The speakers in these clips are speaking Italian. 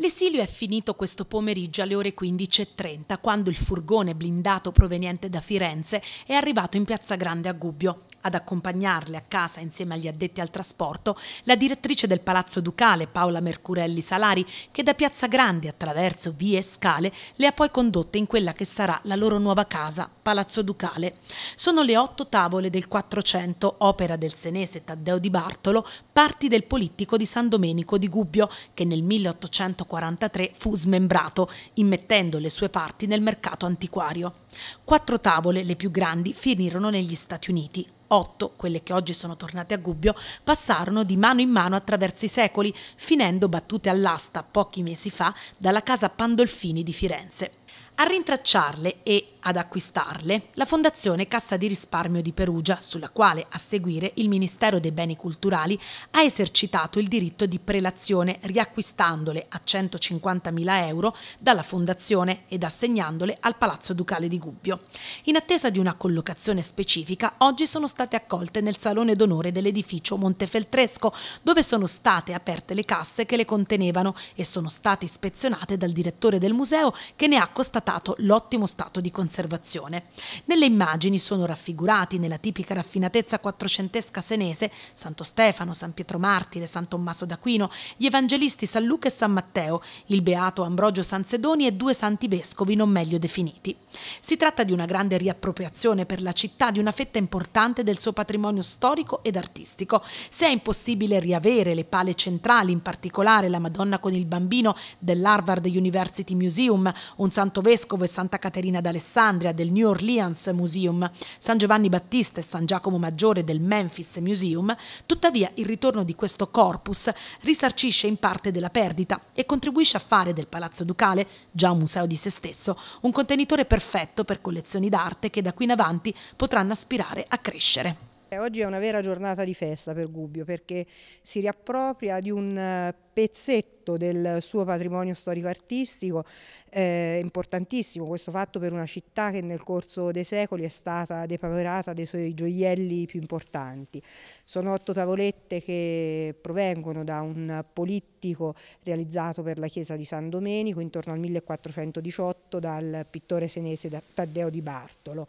L'esilio è finito questo pomeriggio alle ore 15.30, quando il furgone blindato proveniente da Firenze è arrivato in Piazza Grande a Gubbio. Ad accompagnarle a casa insieme agli addetti al trasporto, la direttrice del Palazzo Ducale, Paola Mercurelli Salari, che da Piazza Grande attraverso vie e scale le ha poi condotte in quella che sarà la loro nuova casa, Palazzo Ducale. Sono le otto tavole del Quattrocento, opera del senese Taddeo di Bartolo, parti del politico di San Domenico di Gubbio, che nel 1843 fu smembrato, immettendo le sue parti nel mercato antiquario. Quattro tavole, le più grandi, finirono negli Stati Uniti, Otto, quelle che oggi sono tornate a Gubbio, passarono di mano in mano attraverso i secoli, finendo battute all'asta pochi mesi fa dalla casa Pandolfini di Firenze. A rintracciarle e ad acquistarle la Fondazione Cassa di risparmio di Perugia, sulla quale a seguire il Ministero dei Beni Culturali ha esercitato il diritto di prelazione riacquistandole a 150.000 euro dalla Fondazione ed assegnandole al Palazzo Ducale di Gubbio. In attesa di una collocazione specifica, oggi sono state accolte nel Salone d'Onore dell'edificio Montefeltresco, dove sono state aperte le casse che le contenevano e sono state ispezionate dal direttore del museo che ne ha costruito constatato l'ottimo stato di conservazione. Nelle immagini sono raffigurati nella tipica raffinatezza quattrocentesca senese Santo Stefano, San Pietro Martire, San Tommaso d'Aquino, gli evangelisti San Luca e San Matteo, il beato Ambrogio Sansedoni e due santi vescovi non meglio definiti. Si tratta di una grande riappropriazione per la città di una fetta importante del suo patrimonio storico ed artistico. Se è impossibile riavere le pale centrali, in particolare la Madonna con il bambino dell'Harvard University Museum, un santo Santo Vescovo e Santa Caterina d'Alessandria del New Orleans Museum, San Giovanni Battista e San Giacomo Maggiore del Memphis Museum, tuttavia il ritorno di questo corpus risarcisce in parte della perdita e contribuisce a fare del Palazzo Ducale, già un museo di se stesso, un contenitore perfetto per collezioni d'arte che da qui in avanti potranno aspirare a crescere. Eh, oggi è una vera giornata di festa per Gubbio perché si riappropria di un eh, pezzetto del suo patrimonio storico-artistico eh, importantissimo, questo fatto per una città che nel corso dei secoli è stata depaperata dei suoi gioielli più importanti. Sono otto tavolette che provengono da un polittico realizzato per la chiesa di San Domenico intorno al 1418 dal pittore senese Taddeo di Bartolo.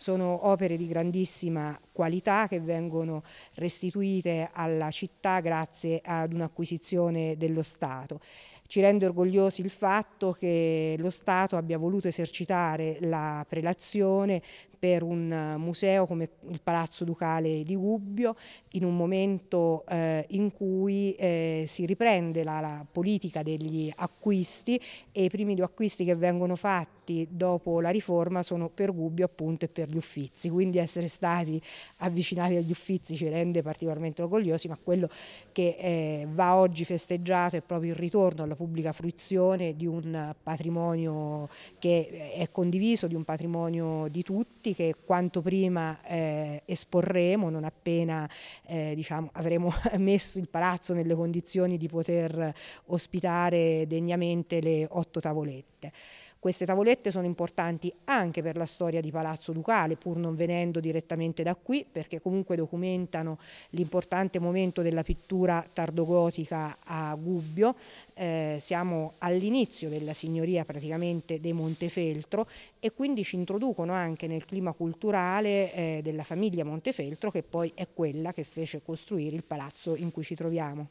Sono opere di grandissima qualità che vengono restituite alla città grazie ad un'acquisizione dello Stato. Ci rende orgogliosi il fatto che lo Stato abbia voluto esercitare la prelazione per un eh, museo come il Palazzo Ducale di Gubbio, in un momento eh, in cui eh, si riprende la, la, politica degli acquisti e i primi due acquisti che vengono fatti dopo la riforma sono per Gubbio appunto e per gli Uffizi, quindi essere stati avvicinati agli Uffizi ci rende particolarmente orgogliosi, ma quello che eh, va oggi festeggiato è proprio il ritorno alla pubblica fruizione di un patrimonio che è condiviso, di un patrimonio di tutti progetti che quanto prima eh, esporremo, non appena eh, diciamo, avremo messo il palazzo nelle condizioni di poter ospitare degnamente le otto tavolette. Queste tavolette sono importanti anche per la storia di Palazzo Ducale, pur non venendo direttamente da qui, perché comunque documentano l'importante momento della pittura tardogotica a Gubbio. Eh, siamo all'inizio della signoria praticamente dei Montefeltro e quindi ci introducono anche nel clima culturale eh, della famiglia Montefeltro, che poi è quella che fece costruire il palazzo in cui ci troviamo.